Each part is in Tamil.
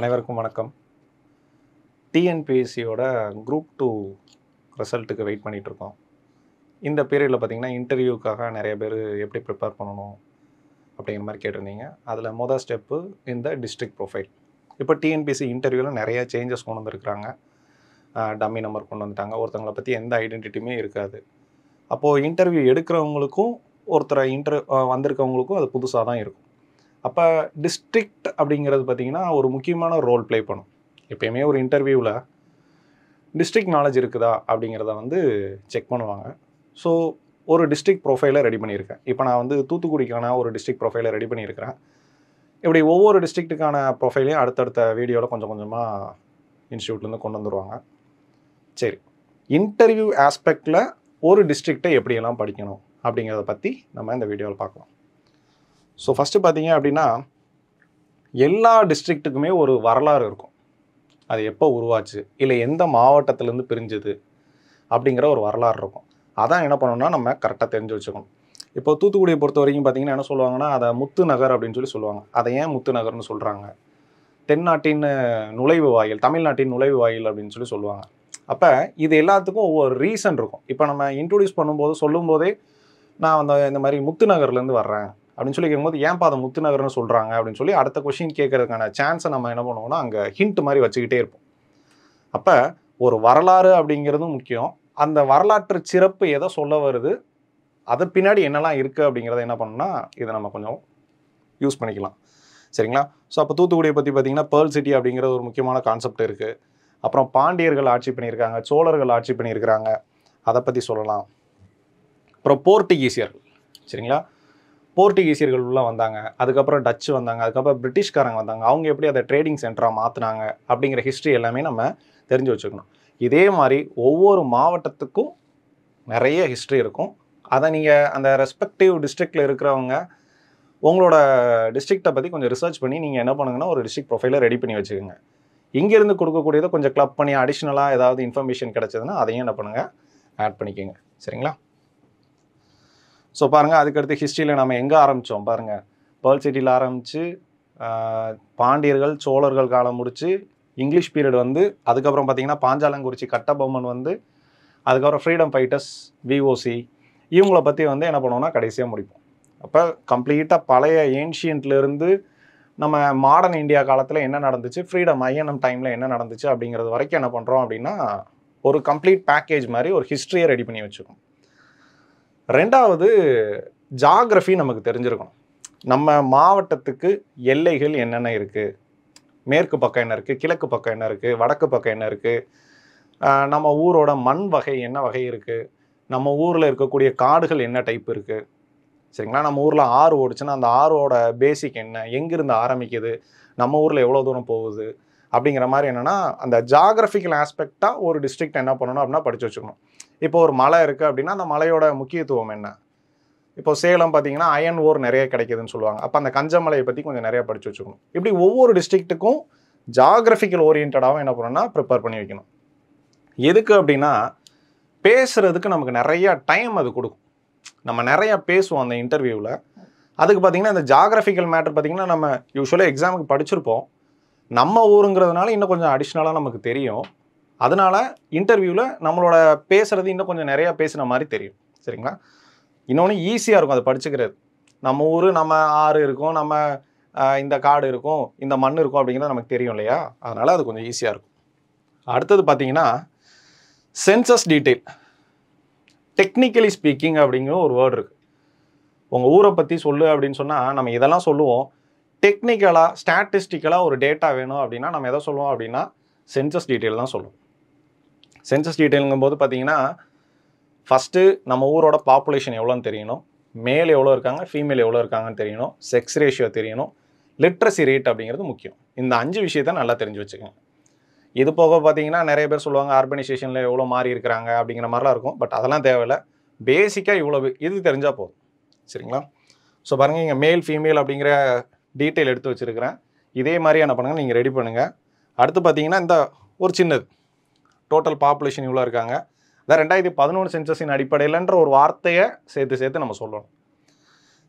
அனைவருக்கும் வணக்கம் டிஎன்பிஎஸ்சியோட குரூப் டூ ரிசல்ட்டுக்கு வெயிட் பண்ணிகிட்ருக்கோம் இந்த பீரியடில் பார்த்திங்கன்னா இன்டர்வியூக்காக நிறைய பேர் எப்படி ப்ரிப்பேர் பண்ணணும் அப்படிங்கிற மாதிரி கேட்டிருந்தீங்க அதில் மொதல் ஸ்டெப்பு இந்த டிஸ்ட்ரிக்ட் ப்ரொஃபைல் இப்போ டிஎன்பிஎஸ்சி இன்டர்வியூவில் நிறைய சேஞ்சஸ் கொண்டு வந்துருக்குறாங்க டம்மி நம்பர் கொண்டு வந்துட்டாங்க ஒருத்தங்களை பற்றி எந்த ஐடென்டிட்டியுமே இருக்காது அப்போது இன்டர்வியூ எடுக்கிறவங்களுக்கும் ஒருத்தரை இன்டர் வந்திருக்கவங்களுக்கும் அது புதுசாக தான் இருக்கும் அப்போ டிஸ்ட்ரிக்ட் அப்படிங்கிறது பார்த்திங்கன்னா ஒரு முக்கியமான ரோல் ப்ளே பண்ணும் எப்பயுமே ஒரு இன்டர்வியூவில் டிஸ்ட்ரிக்ட் நாலேஜ் இருக்குதா அப்படிங்கிறத வந்து செக் பண்ணுவாங்க ஸோ ஒரு டிஸ்ட்ரிக்ட் ப்ரொஃபைலை ரெடி பண்ணியிருக்கேன் இப்போ நான் வந்து தூத்துக்குடிக்கான ஒரு டிஸ்ட்ரிக்ட் ப்ரொஃபைலை ரெடி பண்ணியிருக்கிறேன் இப்படி ஒவ்வொரு டிஸ்ட்ரிக்ட்டுக்கான ப்ரொஃபைலையும் அடுத்தடுத்த வீடியோவில் கொஞ்சம் கொஞ்சமாக இன்ஸ்டியூட்லேருந்து கொண்டு வந்துடுவாங்க சரி இன்டர்வியூ ஆஸ்பெக்டில் ஒரு டிஸ்ட்ரிக்டை எப்படியெல்லாம் படிக்கணும் அப்படிங்கிறத பற்றி நம்ம இந்த வீடியோவில் பார்க்கலாம் ஸோ ஃபஸ்ட்டு பார்த்தீங்க அப்படின்னா எல்லா டிஸ்ட்ரிக்ட்டுக்குமே ஒரு வரலாறு இருக்கும் அது எப்போ உருவாச்சு இல்லை எந்த மாவட்டத்துலேருந்து பிரிஞ்சுது அப்படிங்கிற ஒரு வரலாறு இருக்கும் அதான் என்ன பண்ணணும்னா நம்ம கரெக்டாக தெரிஞ்சு வச்சுக்கணும் இப்போ தூத்துக்குடியை பொறுத்த வரைக்கும் பார்த்தீங்கன்னா என்ன சொல்லுவாங்கன்னா அதை முத்து நகர் அப்படின்னு சொல்லி சொல்லுவாங்க அதை ஏன் முத்து நகர்னு சொல்கிறாங்க தென்னாட்டின் நுழைவு வாயில் தமிழ்நாட்டின் நுழைவு வாயில் அப்படின்னு சொல்லி சொல்லுவாங்க அப்போ இது எல்லாத்துக்கும் ஒவ்வொரு ரீசன் இருக்கும் இப்போ நம்ம இன்ட்ரொடியூஸ் பண்ணும்போது சொல்லும்போதே நான் அந்த இந்த மாதிரி முத்து நகர்லேருந்து வர்றேன் அப்படின்னு சொல்லி கேட்கும்போது ஏன்பா அதை முத்துநகர்னு சொல்கிறாங்க அப்படின்னு சொல்லி அடுத்த கொஷின் கேட்கறதுக்கான சான்ஸை நம்ம என்ன பண்ணுவோம்னா அங்கே ஹிண்ட் மாதிரி வச்சுக்கிட்டே இருப்போம் அப்போ ஒரு வரலாறு அப்படிங்கிறதும் முக்கியம் அந்த வரலாற்று சிறப்பு எதை சொல்ல வருது அதை பின்னாடி என்னெல்லாம் இருக்குது அப்படிங்கிறத என்ன பண்ணணும்னா இதை நம்ம கொஞ்சம் யூஸ் பண்ணிக்கலாம் சரிங்களா ஸோ அப்போ தூத்துக்குடியை பற்றி பார்த்திங்கன்னா பேர்ல் சிட்டி அப்படிங்கிற ஒரு முக்கியமான கான்செப்ட் இருக்குது அப்புறம் பாண்டியர்கள் ஆட்சி பண்ணியிருக்காங்க சோழர்கள் ஆட்சி பண்ணியிருக்கிறாங்க அதை பற்றி சொல்லலாம் அப்புறம் போர்ட்டுகீசியர்கள் சரிங்களா உள்ளே வந்தாங்க அதுக்கப்புறம் டச்சு வந்தாங்க அதுக்கப்புறம் பிரிட்டிஷ்காரங்க வந்தாங்க அவங்க எப்படி அதை ட்ரேடிங் சென்டராக மாற்றினாங்க அப்படிங்கிற ஹிஸ்ட்ரி எல்லாமே நம்ம தெரிஞ்சு வச்சுக்கணும் இதே மாதிரி ஒவ்வொரு மாவட்டத்துக்கும் நிறைய ஹிஸ்ட்ரி இருக்கும் அதை நீங்கள் அந்த ரெஸ்பெக்டிவ் டிஸ்ட்ரிக்டில் இருக்கிறவங்க உங்களோட டிஸ்ட்ரிக்டை பற்றி கொஞ்சம் ரிசர்ச் பண்ணி நீங்கள் என்ன பண்ணுங்கன்னா ஒரு டிஸ்ட்ரிக்ட் ப்ரொஃபைலை ரெடி பண்ணி வச்சுக்கோங்க இங்கேருந்து கொடுக்கக்கூடியதை கொஞ்சம் கிளப் பண்ணி அடிஷ்னலாக ஏதாவது இன்ஃபர்மேஷன் கிடச்சதுன்னா அதையும் என்ன பண்ணுங்கள் ஆட் பண்ணிக்கோங்க சரிங்களா ஸோ பாருங்கள் அதுக்கடுத்து ஹிஸ்ட்ரியில் நம்ம எங்கே ஆரம்பித்தோம் பாருங்கள் பேர்ல் சிட்டியில் ஆரம்பித்து பாண்டியர்கள் சோழர்கள் காலம் முடித்து இங்கிலீஷ் பீரியட் வந்து அதுக்கப்புறம் பார்த்திங்கன்னா பாஞ்சாலங்குறிச்சி கட்டபொம்மன் வந்து அதுக்கப்புறம் ஃப்ரீடம் ஃபைட்டர்ஸ் விஓசி இவங்களை பற்றி வந்து என்ன பண்ணுவோம்னா கடைசியாக முடிப்போம் அப்போ கம்ப்ளீட்டாக பழைய ஏன்ஷியன்ட்லேருந்து நம்ம மாடர்ன் இந்தியா காலத்தில் என்ன நடந்துச்சு ஃப்ரீடம் ஐஎன்எம் டைமில் என்ன நடந்துச்சு அப்படிங்கிறது வரைக்கும் என்ன பண்ணுறோம் அப்படின்னா ஒரு கம்ப்ளீட் பேக்கேஜ் மாதிரி ஒரு ஹிஸ்ட்ரியை ரெடி பண்ணி வச்சுருக்கோம் ரெண்டாவது ஜாகிரஃபி நமக்கு தெரிஞ்சிருக்கணும் நம்ம மாவட்டத்துக்கு எல்லைகள் என்னென்ன இருக்குது மேற்கு பக்கம் என்ன இருக்குது கிழக்கு பக்கம் என்ன இருக்குது வடக்கு பக்கம் என்ன இருக்குது நம்ம ஊரோட மண் வகை என்ன வகை இருக்குது நம்ம ஊரில் இருக்கக்கூடிய காடுகள் என்ன டைப் இருக்குது சரிங்களா நம்ம ஊரில் ஆறு ஓடுச்சுன்னா அந்த ஆறோட பேசிக் என்ன எங்கேருந்து ஆரம்பிக்குது நம்ம ஊரில் எவ்வளோ தூரம் போகுது அப்படிங்கிற மாதிரி என்னென்னா அந்த ஜாகிரபிக்கல் ஆஸ்பெக்டாக ஒரு டிஸ்ட்ரிக்ட் என்ன பண்ணணும் அப்படின்னா படித்து வச்சுக்கணும் இப்போ ஒரு மலை இருக்குது அப்படின்னா அந்த மலையோட முக்கியத்துவம் என்ன இப்போ சேலம் பார்த்தீங்கன்னா அயன் ஓர் நிறைய கிடைக்குதுன்னு சொல்லுவாங்க அப்போ அந்த கஞ்சமலையை பற்றி கொஞ்சம் நிறையா படித்து வச்சுக்கணும் இப்படி ஒவ்வொரு டிஸ்ட்ரிக்ட்டுக்கும் ஜாகிரபிக்கல் ஓரியன்டாகவும் என்ன பண்ணணும்னா ப்ரிப்பேர் பண்ணி வைக்கணும் எதுக்கு அப்படின்னா பேசுகிறதுக்கு நமக்கு நிறையா டைம் அது கொடுக்கும் நம்ம நிறையா பேசுவோம் அந்த இன்டர்வியூவில் அதுக்கு பார்த்திங்கன்னா இந்த ஜாகிரபிக்கல் மேட்டர் பார்த்திங்கன்னா நம்ம யூஸ்வலாக எக்ஸாமுக்கு படிச்சிருப்போம் நம்ம ஊருங்கிறதுனால இன்னும் கொஞ்சம் அடிஷ்னலாக நமக்கு தெரியும் அதனால் இன்டர்வியூவில் நம்மளோட பேசுகிறது இன்னும் கொஞ்சம் நிறையா பேசுகிற மாதிரி தெரியும் சரிங்களா இன்னொன்று ஈஸியாக இருக்கும் அதை படிச்சுக்கிறது நம்ம ஊர் நம்ம ஆறு இருக்கும் நம்ம இந்த காடு இருக்கும் இந்த மண் இருக்கும் அப்படிங்கிறது நமக்கு தெரியும் இல்லையா அதனால் அது கொஞ்சம் ஈஸியாக இருக்கும் அடுத்தது பார்த்தீங்கன்னா சென்சஸ் டீட்டெயில் டெக்னிக்கலி ஸ்பீக்கிங் அப்படிங்கிற ஒரு வேர்டு இருக்குது உங்கள் ஊரை பற்றி சொல்லு அப்படின்னு சொன்னால் நம்ம இதெல்லாம் சொல்லுவோம் டெக்னிக்கலாக ஸ்டாட்டிஸ்டிக்கலாக ஒரு டேட்டா வேணும் அப்படின்னா நம்ம எதை சொல்லுவோம் அப்படின்னா சென்சஸ் டீட்டெயில் தான் சொல்லுவோம் சென்சஸ் டீட்டெயிலுங்கும் போது பார்த்தீங்கன்னா ஃபஸ்ட்டு நம்ம ஊரோட பாப்புலேஷன் எவ்வளோன்னு தெரியணும் மேல் எவ்வளோ இருக்காங்க ஃபீமேல் எவ்வளோ இருக்காங்கன்னு தெரியணும் செக்ஸ் ரேஷியோ தெரியணும் லிட்ரஸி ரேட் அப்படிங்கிறது முக்கியம் இந்த அஞ்சு விஷயத்தை நல்லா தெரிஞ்சு வச்சுக்கோங்க இது போக பார்த்தீங்கன்னா நிறைய பேர் சொல்லுவாங்க ஆர்கனைசேஷனில் எவ்வளோ மாறி இருக்கிறாங்க அப்படிங்கிற மாதிரிலாம் இருக்கும் பட் அதெல்லாம் தேவையில்லை பேசிக்காக இவ்வளோ இது தெரிஞ்சால் போதும் சரிங்களா ஸோ பாருங்கள் இங்கே மேல் ஃபீமேல் அப்படிங்கிற டீட்டெயில் எடுத்து வச்சுருக்கிறேன் இதே மாதிரி என்ன பண்ணுங்கள் நீங்கள் ரெடி பண்ணுங்கள் அடுத்து பார்த்தீங்கன்னா இந்த ஒரு சின்னது டோட்டல் பாப்புலேஷன் இவ்வளோ இருக்காங்க அதான் ரெண்டாயிரத்தி பதினொன்று சென்சஸின் அடிப்படையில்ன்ற ஒரு வார்த்தையை சேர்த்து சேர்த்து நம்ம சொல்லணும்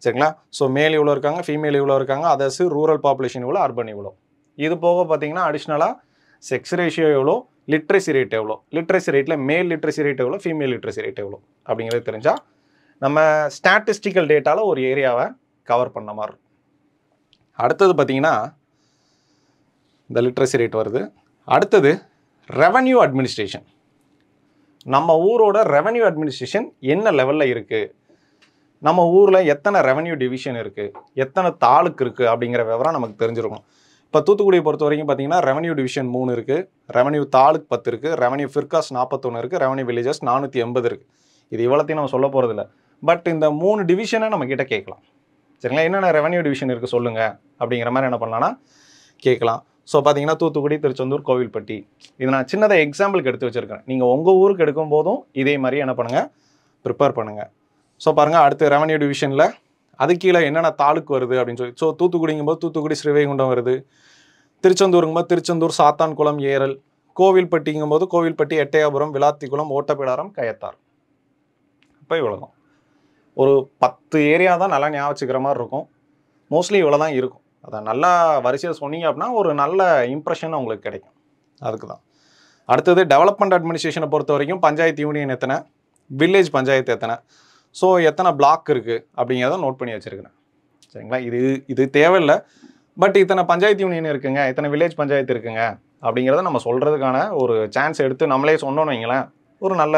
சரிங்களா ஸோ மேல் இவ்வளோ இருக்காங்க ஃபீமேல் இவ்வளோ இருக்காங்க அதர்ஸ் ரூரல் பாப்புலேஷன் இவ்வளோ அர்பன் இவ்வளோ இது போக பார்த்தீங்கன்னா அடிஷ்னலாக செக்ஸ் ரேஷியோ எவ்வளோ லிட்ரஸி ரேட் எவ்வளோ லிட்ரஸி ரேட்டில் மேல் லிட்ரஸி ரேட் எவ்வளோ ஃபீமேல் லிட்ரஸி ரேட் எவ்வளோ அப்படிங்கிறது தெரிஞ்சால் நம்ம ஸ்டாட்டிஸ்டிக்கல் டேட்டாவில் ஒரு ஏரியாவை கவர் பண்ண மாதிரி இருக்கும் அடுத்தது பார்த்தீங்கன்னா இந்த லிட்ரஸி ரேட் வருது அடுத்தது ரெவன்யூ அட்மினிஸ்ட்ரேஷன் நம்ம ஊரோட ரெவன்யூ அட்மினிஸ்ட்ரேஷன் என்ன லெவலில் இருக்குது நம்ம ஊரில் எத்தனை ரெவன்யூ டிவிஷன் இருக்குது எத்தனை தாலுக்கு இருக்குது அப்படிங்கிற விவரம் நமக்கு தெரிஞ்சிருக்கும் இப்போ தூத்துக்குடியை பொறுத்த வரைக்கும் பார்த்தீங்கன்னா ரெவன்யூ டிவிஷன் மூணு இருக்குது ரெவன்யூ தாலுக் பத்து இருக்குது ரெவன்யூ ஃபிர்காஸ் நாற்பத்தொன்று இருக்குது ரெவன்யூ வில்லேஜஸ் நானூற்றி எண்பது இருக்குது இது இவ்வளோத்தையும் நம்ம சொல்ல போகிறதில்ல பட் இந்த மூணு டிவிஷனை நம்மக்கிட்ட கேட்கலாம் சரிங்களா என்னென்ன ரெவன்யூ டிவிஷன் இருக்குது சொல்லுங்கள் அப்படிங்கிற மாதிரி என்ன பண்ணலான்னா கேட்கலாம் ஸோ பார்த்தீங்கன்னா தூத்துக்குடி திருச்செந்தூர் கோவில்பட்டி இது நான் சின்னதாக எக்ஸாம்பிளுக்கு எடுத்து வச்சுருக்கேன் நீங்கள் உங்கள் ஊருக்கு எடுக்கும் போதும் இதே மாதிரி என்ன பண்ணுங்கள் ப்ரிப்பேர் பண்ணுங்கள் ஸோ பாருங்கள் அடுத்து ரெவன்யூ டிவிஷனில் அது கீழே என்னென்ன தாலுக்கு வருது அப்படின்னு சொல்லி ஸோ தூத்துக்குடிங்கும்போது தூத்துக்குடி ஸ்ரீவைகுண்டம் வருது திருச்செந்தூருங்கும் போது திருச்செந்தூர் சாத்தான்குளம் ஏரல் கோவில்பட்டிங்கும்போது கோவில்பட்டி எட்டயபுரம் விளாத்திக்குளம் ஓட்டப்பிடாரம் கயத்தார் இப்போ இவ்வளோதான் ஒரு பத்து ஏரியா தான் நல்லா ஞாபகிக்கிற மாதிரி இருக்கும் மோஸ்ட்லி இவ்வளோ தான் இருக்கும் அதை நல்லா வரிசையாக சொன்னீங்க அப்படின்னா ஒரு நல்ல இம்ப்ரெஷன் உங்களுக்கு கிடைக்கும் அதுக்கு தான் அடுத்தது டெவலப்மெண்ட் அட்மினிஸ்ட்ரேஷனை பொறுத்த வரைக்கும் பஞ்சாயத்து யூனியன் எத்தனை வில்லேஜ் பஞ்சாயத்து எத்தனை ஸோ எத்தனை பிளாக் இருக்குது அப்படிங்கிறத நோட் பண்ணி வச்சுருக்கிறேன் சரிங்களா இது இது தேவையில்லை பட் இத்தனை பஞ்சாயத்து யூனியன் இருக்குங்க இத்தனை வில்லேஜ் பஞ்சாயத்து இருக்குங்க அப்படிங்கிறத நம்ம சொல்கிறதுக்கான ஒரு சான்ஸ் எடுத்து நம்மளே சொன்னோன்னு வைங்களேன் ஒரு நல்ல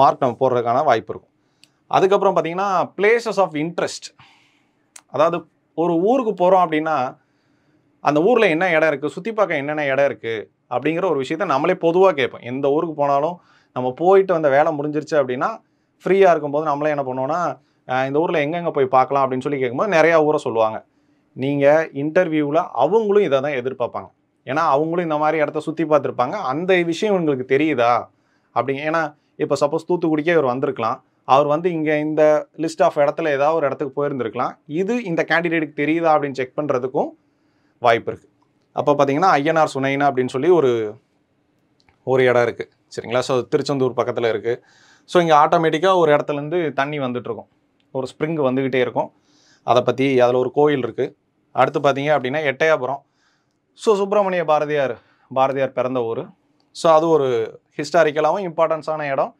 மார்க் நம்ம போடுறதுக்கான வாய்ப்பு இருக்கும் அதுக்கப்புறம் பார்த்தீங்கன்னா பிளேசஸ் ஆஃப் இன்ட்ரெஸ்ட் அதாவது ஒரு ஊருக்கு போகிறோம் அப்படின்னா அந்த ஊரில் என்ன இடம் இருக்குது சுற்றி பார்க்க என்னென்ன இடம் இருக்குது அப்படிங்கிற ஒரு விஷயத்த நம்மளே பொதுவாக கேட்போம் எந்த ஊருக்கு போனாலும் நம்ம போயிட்டு வந்த வேலை முடிஞ்சிருச்சு அப்படின்னா ஃப்ரீயாக இருக்கும்போது நம்மளே என்ன பண்ணுவோன்னா இந்த ஊரில் எங்கெங்கே போய் பார்க்கலாம் அப்படின்னு சொல்லி கேட்கும்போது நிறையா ஊரை சொல்லுவாங்க நீங்கள் இன்டர்வியூவில் அவங்களும் இதை தான் எதிர்பார்ப்பாங்க ஏன்னா அவங்களும் இந்த மாதிரி இடத்த சுற்றி பார்த்துருப்பாங்க அந்த விஷயம் உங்களுக்கு தெரியுதா அப்படிங்க ஏன்னா இப்போ சப்போஸ் தூத்துக்குடிக்கே இவர் வந்திருக்கலாம் அவர் வந்து இங்கே இந்த லிஸ்ட் ஆஃப் இடத்துல ஏதாவது ஒரு இடத்துக்கு போயிருந்துருக்கலாம் இது இந்த கேண்டிடேட்டுக்கு தெரியுதா அப்படின்னு செக் பண்ணுறதுக்கும் வாய்ப்பு இருக்குது அப்போ பார்த்தீங்கன்னா ஐயனார் சுனைனா அப்படின்னு சொல்லி ஒரு ஒரு இடம் இருக்குது சரிங்களா ஸோ திருச்செந்தூர் பக்கத்தில் இருக்குது ஸோ இங்கே ஆட்டோமேட்டிக்காக ஒரு இடத்துலேருந்து தண்ணி வந்துட்டுருக்கும் ஒரு ஸ்ப்ரிங் வந்துக்கிட்டே இருக்கும் அதை பற்றி அதில் ஒரு கோயில் இருக்குது அடுத்து பார்த்தீங்க அப்படின்னா எட்டயபுரம் ஸோ சுப்பிரமணிய பாரதியார் பாரதியார் பிறந்த ஊர் ஸோ அது ஒரு ஹிஸ்டாரிக்கலாகவும் இம்பார்ட்டன்ஸான இடம்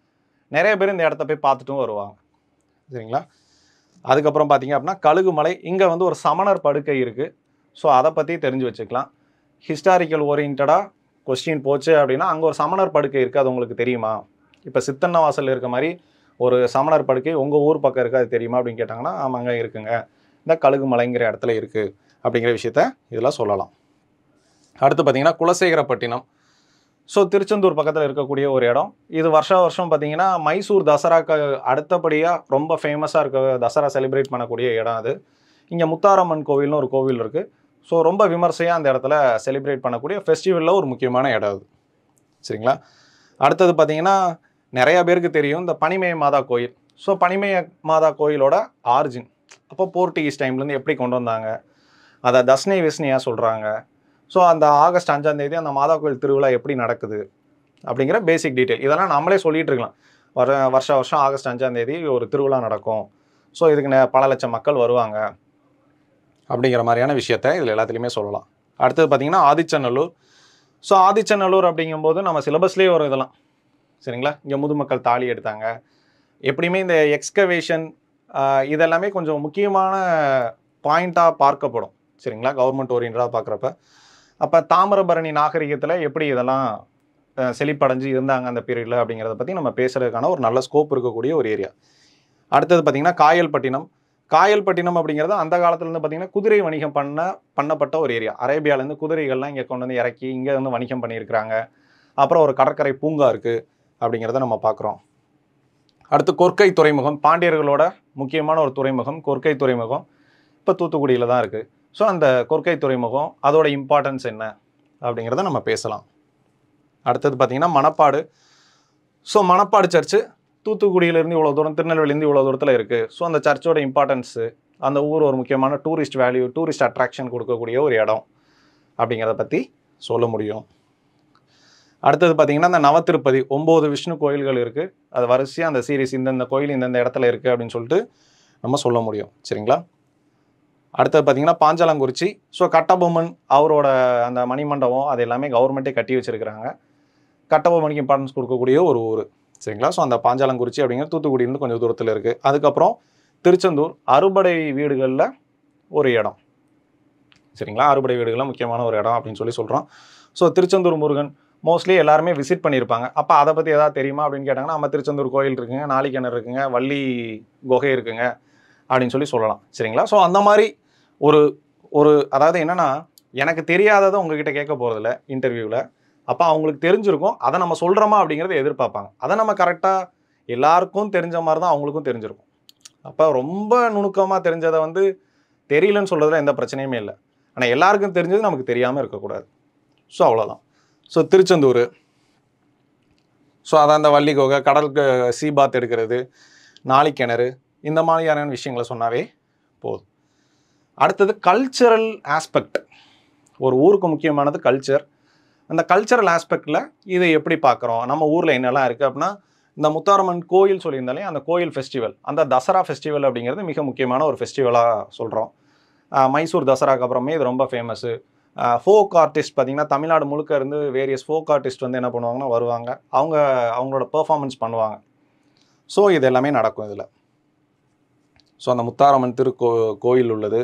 நிறைய பேர் இந்த இடத்த போய் பார்த்துட்டும் வருவாங்க சரிங்களா அதுக்கப்புறம் பார்த்தீங்க அப்படின்னா கழுகுமலை இங்கே வந்து ஒரு சமணர் படுக்கை இருக்குது ஸோ அதை பற்றி தெரிஞ்சு வச்சுக்கலாம் ஹிஸ்டாரிக்கல் ஓரியன்டாக கொஸ்டின் போச்சு அப்படின்னா அங்கே ஒரு சமணர் படுக்கை இருக்குது அது உங்களுக்கு தெரியுமா இப்போ சித்தன்ன வாசல் இருக்க மாதிரி ஒரு சமணர் படுக்கை உங்கள் ஊர் பக்கம் இருக்குது அது தெரியுமா அப்படின்னு கேட்டாங்கன்னா ஆமாங்க இருக்குங்க இந்த கழுகுமலைங்கிற இடத்துல இருக்குது அப்படிங்கிற விஷயத்த இதெல்லாம் சொல்லலாம் அடுத்து பார்த்தீங்கன்னா குலசேகரப்பட்டினம் ஸோ திருச்செந்தூர் பக்கத்தில் இருக்கக்கூடிய ஒரு இடம் இது வருஷ வருஷம் பார்த்தீங்கன்னா மைசூர் தசராக்கு அடுத்தபடியாக ரொம்ப ஃபேமஸாக இருக்க தசரா செலிப்ரேட் பண்ணக்கூடிய இடம் அது இங்கே முத்தாரம்மன் கோவில்னு ஒரு கோவில் இருக்குது ஸோ ரொம்ப விமர்சையாக அந்த இடத்துல செலிப்ரேட் பண்ணக்கூடிய ஃபெஸ்டிவலில் ஒரு முக்கியமான இடம் அது சரிங்களா அடுத்தது பார்த்திங்கன்னா நிறையா பேருக்கு தெரியும் இந்த பனிமய மாதா கோயில் ஸோ பனிமய மாதா கோயிலோட ஆர்ஜின் அப்போ போர்ட்டுகீஸ் டைம்லேருந்து எப்படி கொண்டு வந்தாங்க அதை தஸ்னே விஸ்னியாக சொல்கிறாங்க ஸோ அந்த ஆகஸ்ட் அஞ்சாம் தேதி அந்த மாதா கோயில் திருவிழா எப்படி நடக்குது அப்படிங்கிற பேசிக் டீட்டெயில் இதெல்லாம் நம்மளே சொல்லிட்டு இருக்கலாம் வர வருஷ வருஷம் ஆகஸ்ட் அஞ்சாம் தேதி ஒரு திருவிழா நடக்கும் ஸோ இதுக்கு பல லட்சம் மக்கள் வருவாங்க அப்படிங்கிற மாதிரியான விஷயத்த இதில் எல்லாத்துலேயுமே சொல்லலாம் அடுத்தது பார்த்திங்கன்னா ஆதிச்சநல்லூர் ஸோ ஆதிச்சநல்லூர் அப்படிங்கும்போது நம்ம சிலபஸ்லேயே வரும் இதெல்லாம் சரிங்களா இங்கே முதுமக்கள் தாலி எடுத்தாங்க எப்படியுமே இந்த எக்ஸ்கவேஷன் இதெல்லாமே கொஞ்சம் முக்கியமான பாயிண்ட்டாக பார்க்கப்படும் சரிங்களா கவர்மெண்ட் ஓரியன்டாக பார்க்குறப்ப அப்போ தாமிரபரணி நாகரிகத்தில் எப்படி இதெல்லாம் செழிப்படைஞ்சு இருந்தாங்க அந்த பீரியடில் அப்படிங்கிறத பற்றி நம்ம பேசுகிறதுக்கான ஒரு நல்ல ஸ்கோப் இருக்கக்கூடிய ஒரு ஏரியா அடுத்தது பார்த்திங்கன்னா காயல்பட்டினம் காயல்பட்டினம் அப்படிங்கிறது அந்த காலத்துலேருந்து பார்த்திங்கன்னா குதிரை வணிகம் பண்ண பண்ணப்பட்ட ஒரு ஏரியா அரேபியாவிலேருந்து குதிரைகள்லாம் இங்கே கொண்டு வந்து இறக்கி இங்கே வந்து வணிகம் பண்ணியிருக்கிறாங்க அப்புறம் ஒரு கடற்கரை பூங்கா இருக்குது அப்படிங்கிறத நம்ம பார்க்குறோம் அடுத்து கொற்கை துறைமுகம் பாண்டியர்களோட முக்கியமான ஒரு துறைமுகம் கொற்கை துறைமுகம் இப்போ தூத்துக்குடியில் தான் இருக்குது ஸோ அந்த கொர்க்கை துறைமுகம் அதோட இம்பார்ட்டன்ஸ் என்ன அப்படிங்கிறத நம்ம பேசலாம் அடுத்தது பார்த்திங்கன்னா மணப்பாடு ஸோ மணப்பாடு சர்ச்சு தூத்துக்குடியிலேருந்து இவ்வளோ தூரம் திருநெல்வேலியிலேருந்து இவ்வளோ தூரத்தில் இருக்குது ஸோ அந்த சர்ச்சோட இம்பார்ட்டன்ஸு அந்த ஊர் ஒரு முக்கியமான டூரிஸ்ட் வேல்யூ டூரிஸ்ட் அட்ராக்ஷன் கொடுக்கக்கூடிய ஒரு இடம் அப்படிங்கிறத பற்றி சொல்ல முடியும் அடுத்தது பார்த்திங்கன்னா அந்த நவத்திருப்பதி ஒம்பது விஷ்ணு கோயில்கள் இருக்குது அது வரிசையாக அந்த சீரிஸ் இந்தந்த கோயில் இந்தந்த இடத்துல இருக்குது அப்படின்னு சொல்லிட்டு நம்ம சொல்ல முடியும் சரிங்களா அடுத்தது பார்த்தீங்கன்னா பாஞ்சாலங்குறிச்சி ஸோ கட்டபொம்மன் அவரோட அந்த மணிமண்டபம் அது எல்லாமே கவர்மெண்ட்டே கட்டி வச்சுருக்கிறாங்க கட்டபொம்மனுக்கு இம்பார்ட்டன்ஸ் கொடுக்கக்கூடிய ஒரு ஊர் சரிங்களா ஸோ அந்த பாஞ்சாலங்குறிச்சி அப்படிங்கிற தூத்துக்குடியிலேருந்து கொஞ்சம் தூரத்தில் இருக்குது அதுக்கப்புறம் திருச்செந்தூர் அறுபடை வீடுகளில் ஒரு இடம் சரிங்களா அறுபடை வீடுகளில் முக்கியமான ஒரு இடம் அப்படின்னு சொல்லி சொல்கிறோம் ஸோ திருச்செந்தூர் முருகன் மோஸ்ட்லி எல்லாருமே விசிட் பண்ணியிருப்பாங்க அப்போ அதை பற்றி எதாவது தெரியுமா அப்படின்னு கேட்டாங்கன்னா நம்ம திருச்செந்தூர் கோயில் இருக்குங்க நாளிக்கிணறு இருக்குங்க வள்ளி குகை இருக்குங்க அப்படின்னு சொல்லி சொல்லலாம் சரிங்களா ஸோ அந்த மாதிரி ஒரு ஒரு அதாவது என்னென்னா எனக்கு தெரியாததை உங்ககிட்ட கேட்க போகிறதில்ல இன்டர்வியூவில் அப்போ அவங்களுக்கு தெரிஞ்சிருக்கும் அதை நம்ம சொல்கிறோமா அப்படிங்கிறத எதிர்பார்ப்பாங்க அதை நம்ம கரெக்டாக எல்லாருக்கும் தெரிஞ்ச மாதிரி தான் அவங்களுக்கும் தெரிஞ்சிருக்கும் அப்போ ரொம்ப நுணுக்கமாக தெரிஞ்சதை வந்து தெரியலன்னு சொல்கிறதுல எந்த பிரச்சனையுமே இல்லை ஆனால் எல்லாருக்கும் தெரிஞ்சது நமக்கு தெரியாமல் இருக்கக்கூடாது ஸோ அவ்வளோதான் ஸோ திருச்செந்தூர் ஸோ அதான் அந்த வள்ளிகோகை கடலுக்கு சீபாத் எடுக்கிறது நாளிக்கிணறு இந்த மாதிரியான விஷயங்களை சொன்னாவே போதும் அடுத்தது கல்ச்சரல் ஆஸ்பெக்ட் ஒரு ஊருக்கு முக்கியமானது கல்ச்சர் அந்த கல்ச்சரல் ஆஸ்பெக்டில் இதை எப்படி பார்க்குறோம் நம்ம ஊரில் என்னெல்லாம் இருக்குது அப்படின்னா இந்த முத்தாரம்மன் கோயில் சொல்லியிருந்தாலே அந்த கோயில் ஃபெஸ்டிவல் அந்த தசரா ஃபெஸ்டிவல் அப்படிங்கிறது மிக முக்கியமான ஒரு ஃபெஸ்டிவலாக சொல்கிறோம் மைசூர் தசராக்கு அப்புறமே இது ரொம்ப ஃபேமஸ்ஸு ஃபோக் ஆர்டிஸ்ட் பார்த்திங்கன்னா தமிழ்நாடு முழுக்க இருந்து வேரியஸ் ஃபோக் ஆர்டிஸ்ட் வந்து என்ன பண்ணுவாங்கன்னா வருவாங்க அவங்க அவங்களோட பெர்ஃபார்மன்ஸ் பண்ணுவாங்க ஸோ இது எல்லாமே நடக்கும் இதில் ஸோ அந்த முத்தாரம்மன் திருக்கோ கோயில் உள்ளது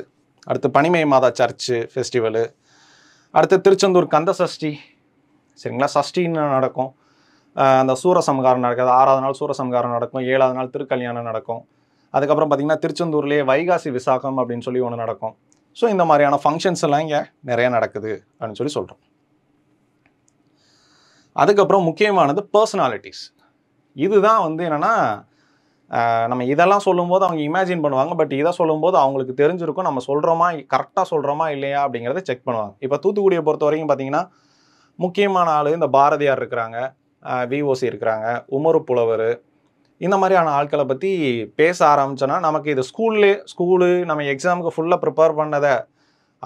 அடுத்து பனிமய மாதா சர்ச்சு ஃபெஸ்டிவலு அடுத்து திருச்செந்தூர் கந்த சஷ்டி சரிங்களா சஷ்டின்னு நடக்கும் அந்த சூரசம்காரம் நடக்காது ஆறாவது நாள் சூரசம்காரம் நடக்கும் ஏழாவது நாள் திருக்கல்யாணம் நடக்கும் அதுக்கப்புறம் பார்த்திங்கன்னா திருச்செந்தூர்லேயே வைகாசி விசாகம் அப்படின்னு சொல்லி ஒன்று நடக்கும் ஸோ இந்த மாதிரியான ஃபங்க்ஷன்ஸ் எல்லாம் இங்கே நிறையா நடக்குது அப்படின்னு சொல்லி சொல்கிறோம் அதுக்கப்புறம் முக்கியமானது பர்சனாலிட்டிஸ் இதுதான் வந்து என்னென்னா நம்ம இதெல்லாம் சொல்லும்போது அவங்க இமேஜின் பண்ணுவாங்க பட் இதை சொல்லும்போது அவங்களுக்கு தெரிஞ்சிருக்கும் நம்ம சொல்கிறோமா கரெக்டாக சொல்கிறோமா இல்லையா அப்படிங்கிறத செக் பண்ணுவாங்க இப்போ தூத்துக்குடியை பொறுத்த வரைக்கும் பார்த்தீங்கன்னா முக்கியமான ஆள் இந்த பாரதியார் இருக்கிறாங்க விஓசி இருக்கிறாங்க உமரு புலவர் இந்த மாதிரியான ஆட்களை பற்றி பேச ஆரம்பிச்சோன்னா நமக்கு இது ஸ்கூல்லே ஸ்கூலு நம்ம எக்ஸாமுக்கு ஃபுல்லாக ப்ரிப்பேர் பண்ணதை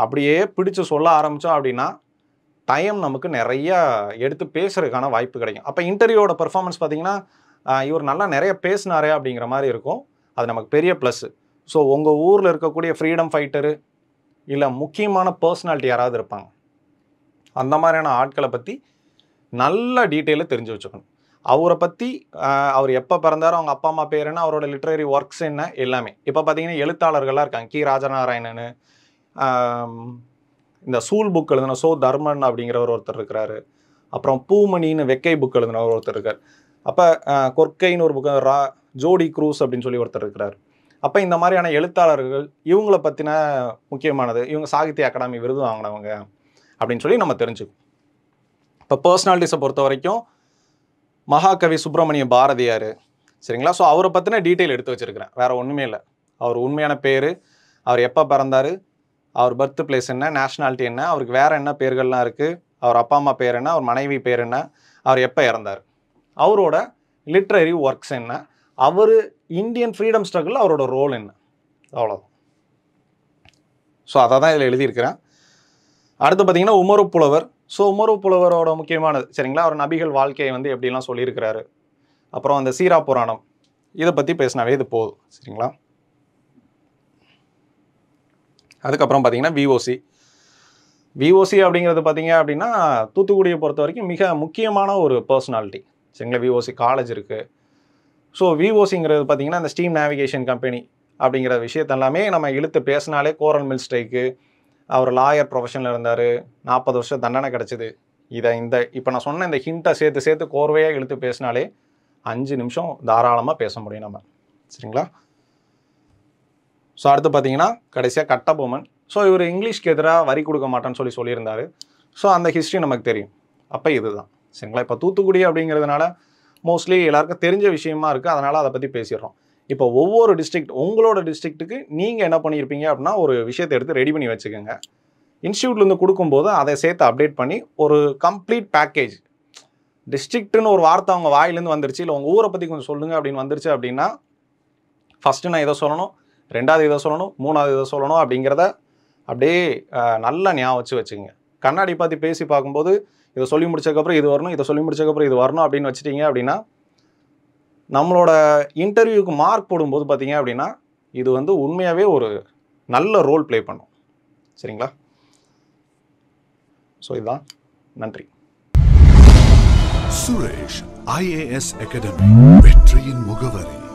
அப்படியே பிடிச்சு சொல்ல ஆரம்பித்தோம் அப்படின்னா டைம் நமக்கு நிறையா எடுத்து பேசுறதுக்கான வாய்ப்பு கிடைக்கும் அப்போ இன்டர்வியூவோட பெர்ஃபார்மன்ஸ் பார்த்தீங்கன்னா இவர் நல்லா நிறைய பேசினாரே அப்படிங்கிற மாதிரி இருக்கும் அது நமக்கு பெரிய ப்ளஸ்ஸு ஸோ உங்கள் ஊரில் இருக்கக்கூடிய ஃப்ரீடம் ஃபைட்டரு இல்லை முக்கியமான பர்சனாலிட்டி யாராவது இருப்பாங்க அந்த மாதிரியான ஆட்களை பற்றி நல்ல டீட்டெயிலாக தெரிஞ்சு வச்சுக்கணும் அவரை பற்றி அவர் எப்போ பிறந்தாரோ அவங்க அப்பா அம்மா பேர் என்ன அவரோட லிட்ரரி ஒர்க்ஸ் என்ன எல்லாமே இப்போ பார்த்தீங்கன்னா எழுத்தாளர்கள்லாம் இருக்காங்க கி ராஜநாராயணன் இந்த சூல் புக் எழுதின சோ தர்மன் அப்படிங்கிறவர் ஒருத்தர் இருக்கிறாரு அப்புறம் பூமணின்னு வெக்கை புக் எழுதினவர் ஒருத்தர் இருக்கார் அப்போ கொர்க்கைன்னு ஒரு புக்கம் ரா ஜோடி க்ரூஸ் அப்படின்னு சொல்லி ஒருத்தர் இருக்கிறார் அப்போ இந்த மாதிரியான எழுத்தாளர்கள் இவங்களை பற்றின முக்கியமானது இவங்க சாகித்ய அகாடமி விருது வாங்கினவங்க அப்படின்னு சொல்லி நம்ம தெரிஞ்சுக்கோம் இப்போ பர்சனாலிட்டிஸை பொறுத்த வரைக்கும் மகாகவி சுப்பிரமணிய பாரதியார் சரிங்களா ஸோ அவரை பற்றின டீட்டெயில் எடுத்து வச்சுருக்கிறேன் வேறு ஒன்றுமே இல்லை அவர் உண்மையான பேர் அவர் எப்போ பிறந்தார் அவர் பர்த் பிளேஸ் என்ன நேஷ்னாலிட்டி என்ன அவருக்கு வேறு என்ன பேர்கள்லாம் இருக்குது அவர் அப்பா அம்மா பேர் என்ன அவர் மனைவி பேர் என்ன அவர் எப்போ இறந்தார் அவரோட லிட்ரரி ஒர்க்ஸ் என்ன அவர் இந்தியன் ஃப்ரீடம் ஸ்ட்ரகிளில் அவரோட ரோல் என்ன அவ்வளோதான் ஸோ அதை தான் இதில் எழுதியிருக்கிறேன் அடுத்து பார்த்தீங்கன்னா உமரு புலவர் ஸோ உமரு புலவரோட முக்கியமானது சரிங்களா அவர் நபிகள் வாழ்க்கையை வந்து எப்படிலாம் சொல்லியிருக்கிறாரு அப்புறம் அந்த சீரா புராணம் இதை பற்றி பேசினாவே இது போதும் சரிங்களா அதுக்கப்புறம் பார்த்தீங்கன்னா விஓசி விஓசி அப்படிங்கிறது பார்த்தீங்க அப்படின்னா தூத்துக்குடியை பொறுத்த வரைக்கும் மிக முக்கியமான ஒரு பர்சனாலிட்டி சரிங்களா விஓசி காலேஜ் இருக்குது ஸோ விஓசிங்கிறது பார்த்திங்கன்னா அந்த ஸ்டீம் நேவிகேஷன் கம்பெனி அப்படிங்கிற விஷயத்தெல்லாமே நம்ம இழுத்து பேசினாலே கோரல் மில் ஸ்ட்ரைக்கு அவர் லாயர் ப்ரொஃபஷனில் இருந்தார் நாற்பது வருஷம் தண்டனை கிடச்சிது இதை இந்த இப்போ நான் சொன்ன இந்த ஹிண்ட்டை சேர்த்து சேர்த்து கோர்வையாக இழுத்து பேசினாலே அஞ்சு நிமிஷம் தாராளமாக பேச முடியும் நம்ம சரிங்களா ஸோ அடுத்து பார்த்தீங்கன்னா கடைசியாக கட்டபொம்மன் ஸோ இவர் இங்கிலீஷ்க்கு எதிராக வரி கொடுக்க மாட்டேன்னு சொல்லி சொல்லியிருந்தார் ஸோ அந்த ஹிஸ்ட்ரி நமக்கு தெரியும் அப்போ இதுதான் சரிங்களா இப்போ தூத்துக்குடி அப்படிங்கிறதுனால மோஸ்ட்லி எல்லாருக்கும் தெரிஞ்ச விஷயமா இருக்குது அதனால் அதை பற்றி பேசிடுறோம் இப்போ ஒவ்வொரு டிஸ்ட்ரிக்ட் உங்களோட டிஸ்ட்ரிக்ட்டுக்கு நீங்கள் என்ன பண்ணியிருப்பீங்க அப்படின்னா ஒரு விஷயத்தை எடுத்து ரெடி பண்ணி வச்சுக்கோங்க இன்ஸ்டியூட்லேருந்து கொடுக்கும்போது அதை சேர்த்து அப்டேட் பண்ணி ஒரு கம்ப்ளீட் பேக்கேஜ் டிஸ்ட்ரிக்ட்டுன்னு ஒரு வார்த்தை அவங்க வாயிலேருந்து வந்துருச்சு இல்லை உங்கள் ஊரை பற்றி கொஞ்சம் சொல்லுங்கள் அப்படின்னு வந்துருச்சு அப்படின்னா ஃபஸ்ட்டு நான் இதை சொல்லணும் ரெண்டாவது இதை சொல்லணும் மூணாவது இதை சொல்லணும் அப்படிங்கிறத அப்படியே நல்லா ஞாபகம் வச்சு வச்சுங்க கண்ணாடி பார்த்து பேசி பார்க்கும்போது இதை சொல்லி முடிச்சதுக்கப்புறம் இது வரணும் இதை சொல்லி முடிச்சதுக்கப்புறம் இது வரணும் அப்படின்னு வச்சுட்டீங்க அப்படின்னா நம்மளோட இன்டர்வியூக்கு மார்க் போடும்போது பார்த்தீங்க அப்படின்னா இது வந்து உண்மையாகவே ஒரு நல்ல ரோல் ப்ளே பண்ணும் சரிங்களா ஸோ இதுதான் நன்றி சுரேஷ் ஐஏஎஸ் அகாடமி வெற்றியின் முகவரி